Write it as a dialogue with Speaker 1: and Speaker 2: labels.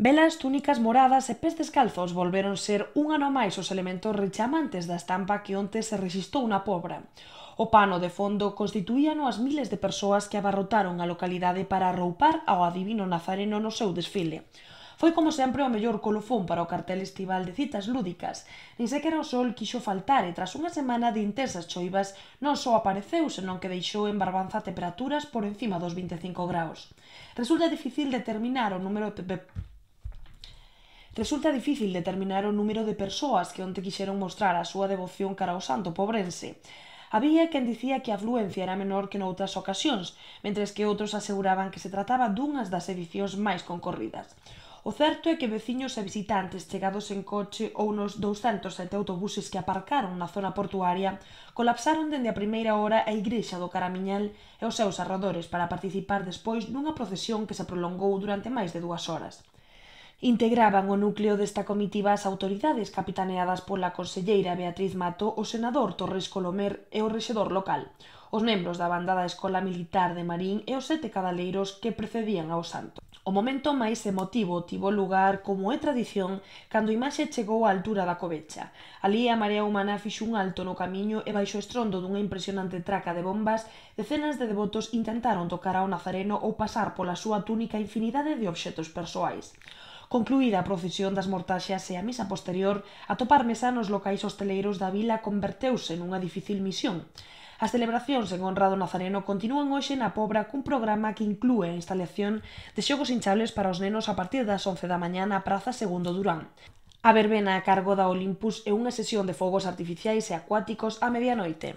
Speaker 1: Velas, túnicas moradas e pés descalzos volveron ser un ano máis os elementos rechamantes da estampa que onte se resistou na pobra. O pano de fondo constituíano as miles de persoas que abarrotaron a localidade para roupar ao adivino nazareno no seu desfile. Foi como sempre o mellor colofón para o cartel estival de citas lúdicas. Nin sequera o sol quixo faltar e tras unha semana de intensas choivas non só apareceu senón que deixou en barbanza temperaturas por encima dos 25 graus. Resulta difícil determinar o número de Resulta difícil determinar o número de persoas que onte quixeron mostrar a súa devoción cara ao santo pobrense. Había quen dicía que a afluencia era menor que noutras ocasións, mentres que outros aseguraban que se trataba dunhas das edicións máis concorridas. O certo é que veciños e visitantes chegados en coche ou nos 207 autobuses que aparcaron na zona portuaria colapsaron dende a primeira hora a igrexa do Caramiñal e os seus arredores para participar despois nunha procesión que se prolongou durante máis de dúas horas. Integraban o núcleo desta comitiva as autoridades capitaneadas pola conselleira Beatriz Mato, o senador Torres Colomer e o rexedor local, os membros da bandada Escola Militar de Marín e os sete cadaleiros que precedían ao santo. O momento máis emotivo tivo lugar, como é tradición, cando a imaxe chegou á altura da covecha. Alí a marea humana fixou un alto no camiño e baixo o estrondo dunha impresionante traca de bombas, decenas de devotos intentaron tocar ao nazareno ou pasar pola súa túnica infinidade de obxetos persoais. Concluída a procesión das mortaxas e a misa posterior, atopar mesa nos locais hosteleiros da vila converteuse nunha difícil misión. As celebracións en honra do Nazareno continúan hoxe na Pobra cun programa que inclúe a instalación de xogos hinchables para os nenos a partir das 11 da mañá na Praza Segundo Durán. A verbena a cargo da Olympus é unha sesión de fogos artificiais e acuáticos a medianoite.